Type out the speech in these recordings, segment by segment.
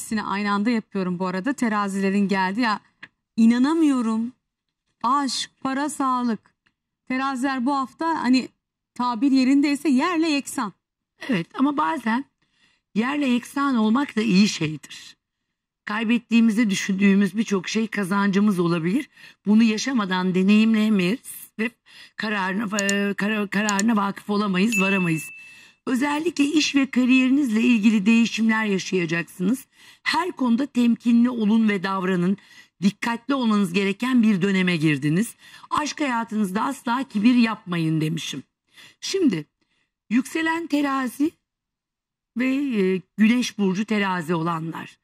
ikisini aynı anda yapıyorum bu arada. Terazilerin geldi ya inanamıyorum. Aşk, para, sağlık. Teraziler bu hafta hani tabir yerindeyse yerle yeksan. Evet ama bazen yerle yeksan olmak da iyi şeydir. Kaybettiğimizi düşündüğümüz birçok şey kazancımız olabilir. Bunu yaşamadan deneyimleyemeyiz ve kararına, e, kararına vakıf olamayız, varamayız. Özellikle iş ve kariyerinizle ilgili değişimler yaşayacaksınız. Her konuda temkinli olun ve davranın. Dikkatli olmanız gereken bir döneme girdiniz. Aşk hayatınızda asla kibir yapmayın demişim. Şimdi yükselen terazi ve e, güneş burcu terazi olanlar.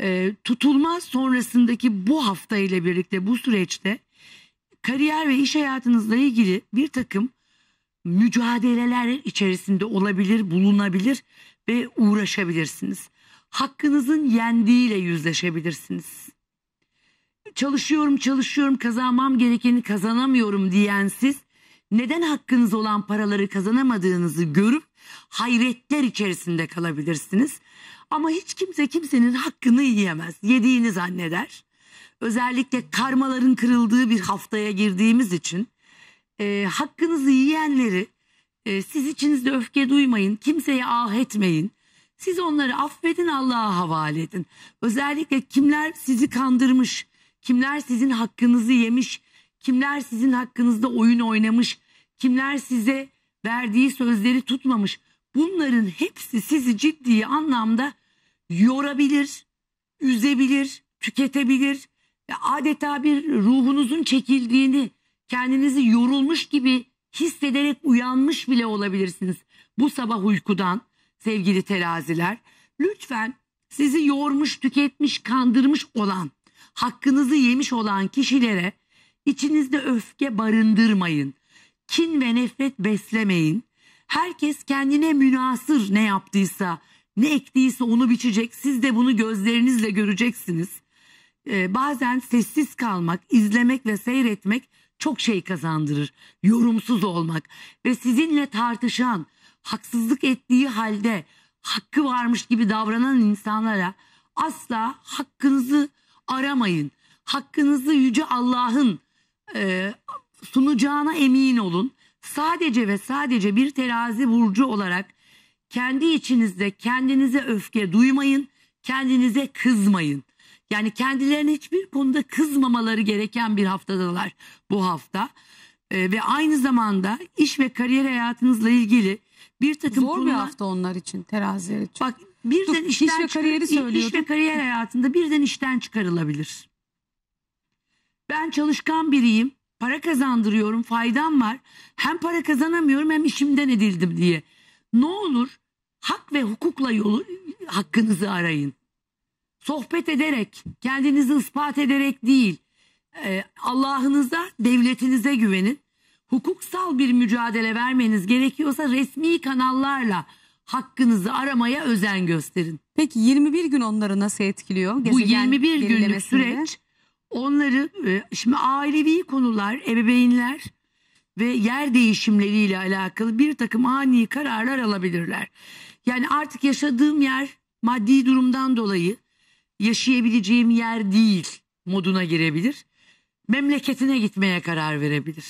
E, tutulma sonrasındaki bu hafta ile birlikte bu süreçte kariyer ve iş hayatınızla ilgili bir takım mücadeleler içerisinde olabilir, bulunabilir ve uğraşabilirsiniz. Hakkınızın yendiğiyle yüzleşebilirsiniz. Çalışıyorum, çalışıyorum, kazanmam gerekeni kazanamıyorum diyen siz neden hakkınız olan paraları kazanamadığınızı görüp hayretler içerisinde kalabilirsiniz. Ama hiç kimse kimsenin hakkını yiyemez. Yediğini zanneder. Özellikle karmaların kırıldığı bir haftaya girdiğimiz için e, hakkınızı yiyenleri e, siz içinizde öfke duymayın, kimseye ah etmeyin. Siz onları affedin, Allah'a havale edin. Özellikle kimler sizi kandırmış, kimler sizin hakkınızı yemiş, kimler sizin hakkınızda oyun oynamış, kimler size verdiği sözleri tutmamış. Bunların hepsi sizi ciddi anlamda yorabilir, üzebilir, tüketebilir. Adeta bir ruhunuzun çekildiğini, kendinizi yorulmuş gibi hissederek uyanmış bile olabilirsiniz bu sabah uykudan sevgili teraziler. Lütfen sizi yormuş, tüketmiş, kandırmış olan, hakkınızı yemiş olan kişilere içinizde öfke barındırmayın. Kin ve nefret beslemeyin. Herkes kendine münasır ne yaptıysa, ne ektiyse onu biçecek. Siz de bunu gözlerinizle göreceksiniz. Ee, bazen sessiz kalmak, izlemek ve seyretmek çok şey kazandırır. Yorumsuz olmak ve sizinle tartışan, haksızlık ettiği halde hakkı varmış gibi davranan insanlara asla hakkınızı aramayın. Hakkınızı yüce Allah'ın e, sunacağına emin olun. Sadece ve sadece bir terazi burcu olarak kendi içinizde kendinize öfke duymayın, kendinize kızmayın. Yani kendilerine hiçbir konuda kızmamaları gereken bir haftadalar bu hafta. Ee, ve aynı zamanda iş ve kariyer hayatınızla ilgili bir takım Zor konular... bir hafta onlar için teraziler için. Bak birden Dur, işten iş ve kariyeri söylüyordum. İş ve kariyer hayatında birden işten çıkarılabilir. Ben çalışkan biriyim. Para kazandırıyorum, faydam var. Hem para kazanamıyorum hem işimden edildim diye. Ne olur hak ve hukukla yolu hakkınızı arayın sohbet ederek, kendinizi ispat ederek değil, e, Allah'ınıza, devletinize güvenin. Hukuksal bir mücadele vermeniz gerekiyorsa resmi kanallarla hakkınızı aramaya özen gösterin. Peki 21 gün onları nasıl etkiliyor? Bu 21 günlük süreç onları e, şimdi ailevi konular, ebeveynler ve yer değişimleriyle alakalı bir takım ani kararlar alabilirler. Yani artık yaşadığım yer maddi durumdan dolayı yaşayabileceğim yer değil moduna girebilir. Memleketine gitmeye karar verebilir.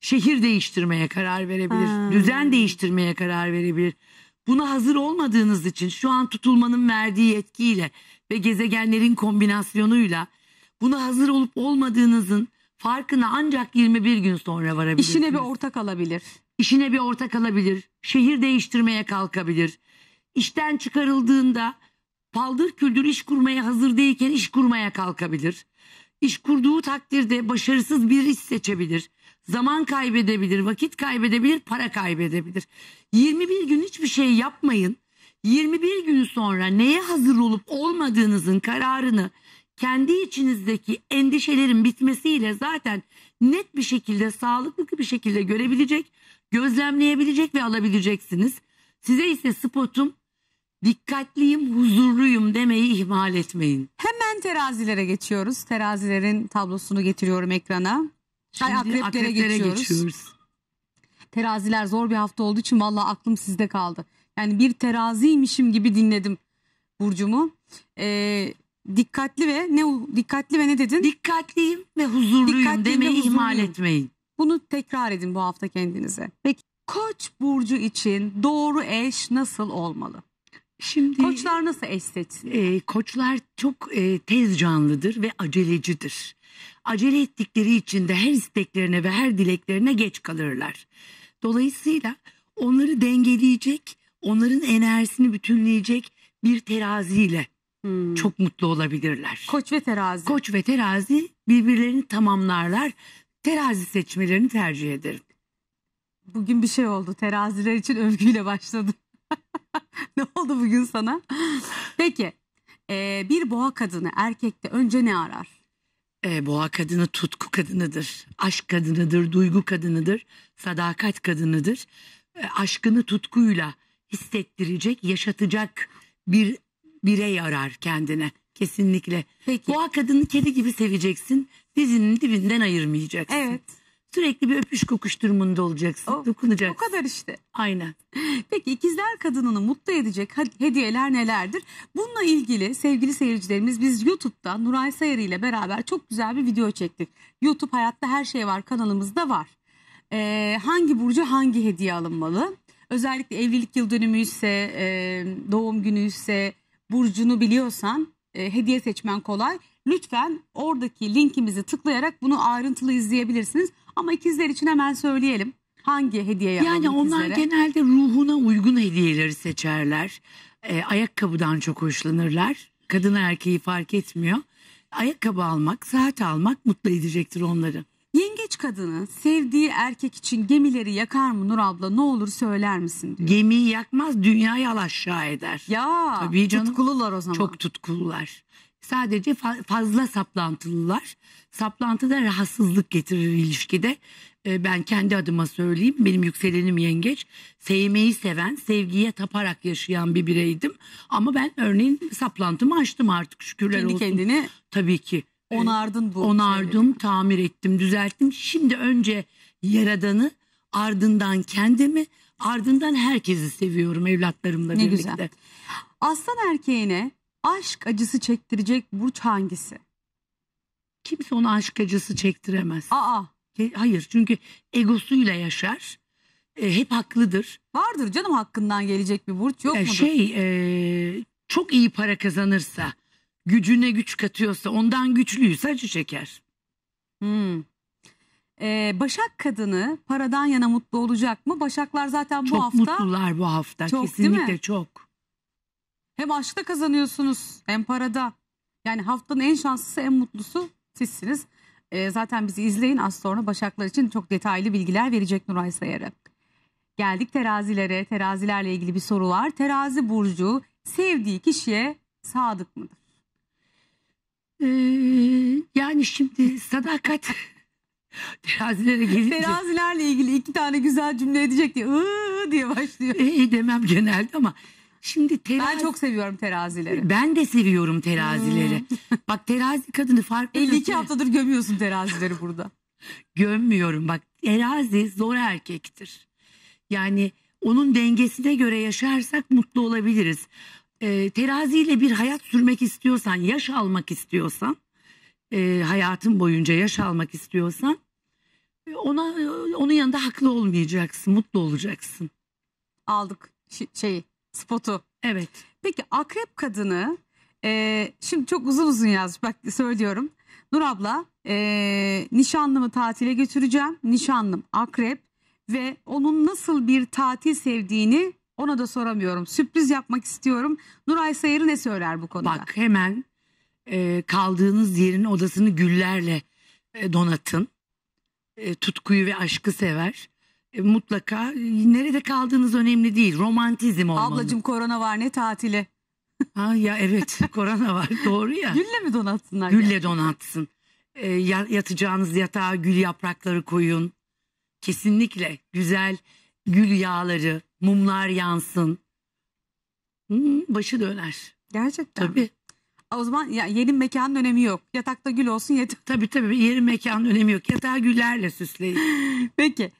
Şehir değiştirmeye karar verebilir. Ha. Düzen değiştirmeye karar verebilir. Buna hazır olmadığınız için şu an tutulmanın verdiği etkiyle ve gezegenlerin kombinasyonuyla buna hazır olup olmadığınızın farkına ancak 21 gün sonra varabilirsiniz. İşine bir ortak alabilir. İşine bir ortak alabilir. Şehir değiştirmeye kalkabilir. İşten çıkarıldığında paldır küldür iş kurmaya hazır değilken iş kurmaya kalkabilir. İş kurduğu takdirde başarısız bir iş seçebilir. Zaman kaybedebilir, vakit kaybedebilir, para kaybedebilir. 21 gün hiçbir şey yapmayın. 21 gün sonra neye hazır olup olmadığınızın kararını kendi içinizdeki endişelerin bitmesiyle zaten net bir şekilde, sağlıklı bir şekilde görebilecek, gözlemleyebilecek ve alabileceksiniz. Size ise spotum dikkatliyim, huzurluyum demeyi ihmal etmeyin. Hemen terazilere geçiyoruz. Terazilerin tablosunu getiriyorum ekrana. Şimdi akreplere, akreplere geçiyoruz. geçiyoruz. Teraziler zor bir hafta olduğu için vallahi aklım sizde kaldı. Yani bir teraziymişim gibi dinledim Burcu'mu. Ee, dikkatli ve ne dikkatli ve ne dedin? Dikkatliyim ve huzurluyum Dikkatli demeyi ve ihmal etmeyin. Bunu tekrar edin bu hafta kendinize. Peki Koç burcu için doğru eş nasıl olmalı? Şimdi Koçlar nasıl estet? E, koçlar çok e, tez canlıdır ve acelecidir. Acele ettikleri için de her isteklerine ve her dileklerine geç kalırlar. Dolayısıyla onları dengeleyecek, onların enerjisini bütünleyecek bir teraziyle hmm. çok mutlu olabilirler. Koç ve terazi. Koç ve terazi birbirlerini tamamlarlar. Terazi seçmelerini tercih ederim. Bugün bir şey oldu. Teraziler için övgüyle başladım. ne oldu bugün sana? Peki e, bir boğa kadını erkekte önce ne arar? E, boğa kadını tutku kadınıdır, aşk kadınıdır, duygu kadınıdır, sadakat kadınıdır. E, aşkını tutkuyla hissettirecek, yaşatacak bir birey arar kendine kesinlikle. Peki. Boğa kadını kedi gibi seveceksin, dizinin dibinden ayırmayacaksın. Evet. Sürekli bir öpüş kokuş durumunda olacaksın. O, dokunacaksın. O kadar işte. Aynen. Peki ikizler kadınını mutlu edecek hediyeler nelerdir? Bununla ilgili sevgili seyircilerimiz biz YouTube'da Nuray Sayarı ile beraber çok güzel bir video çektik. YouTube Hayatta Her Şey Var kanalımızda var. Ee, hangi burcu hangi hediye alınmalı? Özellikle evlilik yıl dönümü ise, e, doğum günü ise, burcunu biliyorsan e, hediye seçmen kolay. Lütfen oradaki linkimizi tıklayarak bunu ayrıntılı izleyebilirsiniz. Ama ikizler için hemen söyleyelim. Hangi hediyeyi yani alalım Yani onlar ikizlere? genelde ruhuna uygun hediyeleri seçerler. Ee, ayakkabıdan çok hoşlanırlar. Kadın erkeği fark etmiyor. Ayakkabı almak, saat almak mutlu edecektir onları. Yengeç kadının sevdiği erkek için gemileri yakar mı Nur abla ne olur söyler misin diyor. Gemiyi yakmaz dünyayı al aşağı eder. Ya Tabii canım. tutkulular o zaman. Çok tutkulular. Sadece fazla saplantılılar. Saplantı da rahatsızlık getirir ilişkide. Ee, ben kendi adıma söyleyeyim. Benim yükselenim yengeç. Sevmeyi seven, sevgiye taparak yaşayan bir bireydim. Ama ben örneğin saplantımı açtım artık şükürler kendi olsun. Kendi kendini? Tabii ki. Onardın bu. Onardım, şeyleri. tamir ettim, düzelttim. Şimdi önce yaradanı, ardından kendimi, ardından herkesi seviyorum evlatlarımla ne birlikte. Güzel. Aslan erkeğine aşk acısı çektirecek burç hangisi? Kimse ona aşk acısı çektiremez. Aa. Hayır çünkü egosuyla yaşar. E, hep haklıdır. Vardır canım hakkından gelecek bir burç yok E, mudur? şey e, çok iyi para kazanırsa, gücüne güç katıyorsa, ondan güçlüyse acı çeker. Hmm. Ee, Başak kadını paradan yana mutlu olacak mı? Başaklar zaten bu çok hafta mutlular bu hafta Çok, değil mi? kesinlikle çok. Hem aşkta kazanıyorsunuz hem parada. Yani haftanın en şanslısı en mutlusu sizsiniz. E, zaten bizi izleyin az sonra Başaklar için çok detaylı bilgiler verecek Nuray Sayarı. Geldik terazilere. Terazilerle ilgili bir soru var. Terazi burcu sevdiği kişiye sadık mıdır? Ee, yani şimdi sadakat terazilere gelince. Terazilerle ilgili iki tane güzel cümle edecek diye ıı diye başlıyor. İyi demem genelde ama Şimdi terazi... Ben çok seviyorum terazileri. Ben de seviyorum terazileri. Hmm. bak terazi kadını farklı. 52 nasıl... haftadır gömüyorsun terazileri burada. Gömmüyorum bak terazi zor erkektir. Yani onun dengesine göre yaşarsak mutlu olabiliriz. E, teraziyle bir hayat sürmek istiyorsan, yaş almak istiyorsan, e, hayatın boyunca yaş almak istiyorsan e, ona e, onun yanında haklı olmayacaksın, mutlu olacaksın. Aldık şeyi spotu. Evet. Peki akrep kadını e, şimdi çok uzun uzun yazmış bak söylüyorum. Nur abla e, nişanlımı tatile götüreceğim. Nişanlım akrep ve onun nasıl bir tatil sevdiğini ona da soramıyorum. Sürpriz yapmak istiyorum. Nuray Sayırı ne söyler bu konuda? Bak hemen e, kaldığınız yerin odasını güllerle e, donatın. E, tutkuyu ve aşkı sever. E, mutlaka nerede kaldığınız önemli değil. Romantizm olmalı. Ablacığım korona var ne tatili. Ha ya evet korona var doğru ya. Gülle mi donatsınlar? Gülle yani? donatsın. E, yatacağınız yatağa gül yaprakları koyun. Kesinlikle güzel gül yağları, mumlar yansın. Hmm, başı döner. Gerçekten. Tabii. O zaman ya yerin mekanın önemi yok. Yatakta gül olsun yeter. Tabii tabii yerin mekanın önemi yok. Yatağı güllerle süsleyin. Peki.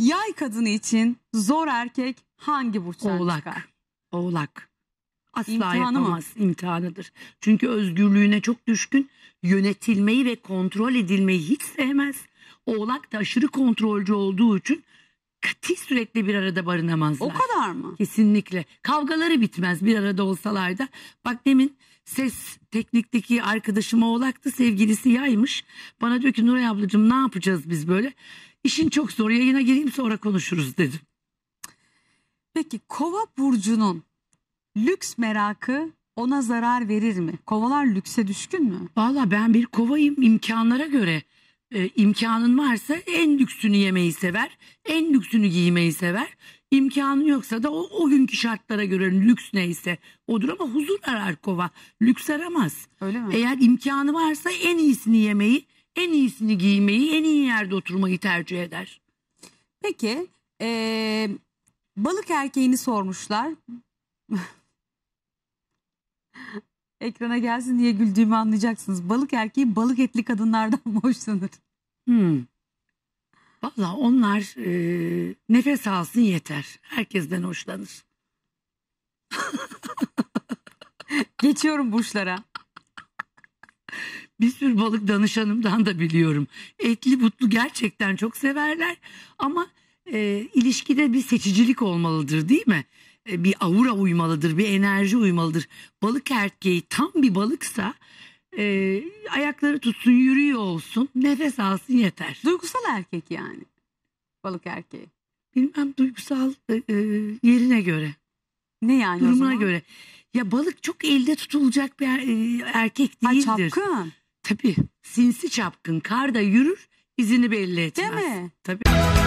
Yay kadını için zor erkek hangi burçtan Oğlak. çıkar? Oğlak. Asla İmtihanı yapamaz. İmtihanıdır. Çünkü özgürlüğüne çok düşkün. Yönetilmeyi ve kontrol edilmeyi hiç sevmez. Oğlak da aşırı kontrolcü olduğu için kati sürekli bir arada barınamazlar. O kadar mı? Kesinlikle. Kavgaları bitmez bir arada olsalar da. Bak demin ses teknikteki arkadaşım oğlaktı sevgilisi yaymış. Bana diyor ki Nuray ablacığım ne yapacağız biz böyle? İşin çok zor yayına gireyim sonra konuşuruz dedim. Peki kova burcunun lüks merakı ona zarar verir mi? Kovalar lükse düşkün mü? Valla ben bir kovayım imkanlara göre. E, imkanın varsa en lüksünü yemeyi sever, en lüksünü giymeyi sever. İmkanın yoksa da o, o günkü şartlara göre lüks neyse odur ama huzur arar kova. Lüks aramaz. Öyle mi? Eğer imkanı varsa en iyisini yemeyi, en iyisini giymeyi, en iyi yerde oturmayı tercih eder. Peki ee, balık erkeğini sormuşlar. Ekrana gelsin diye güldüğümü anlayacaksınız. Balık erkeği balık etli kadınlardan mı hoşlanır? Hmm. Valla onlar e, nefes alsın yeter. Herkesten hoşlanır. Geçiyorum burçlara. bir sürü balık danışanımdan da biliyorum. Etli butlu gerçekten çok severler ama e, ilişkide bir seçicilik olmalıdır değil mi? E, bir aura uymalıdır, bir enerji uymalıdır. Balık erkeği tam bir balıksa e, ayakları tutsun, yürüyor olsun, nefes alsın yeter. Duygusal erkek yani balık erkeği. Bilmem duygusal e, e, yerine göre. Ne yani Durumuna o zaman? göre. Ya balık çok elde tutulacak bir e, erkek değildir. Ha, çapkın. Tabii sinsi çapkın karda yürür izini belli etmez. Değil mi? Tabii.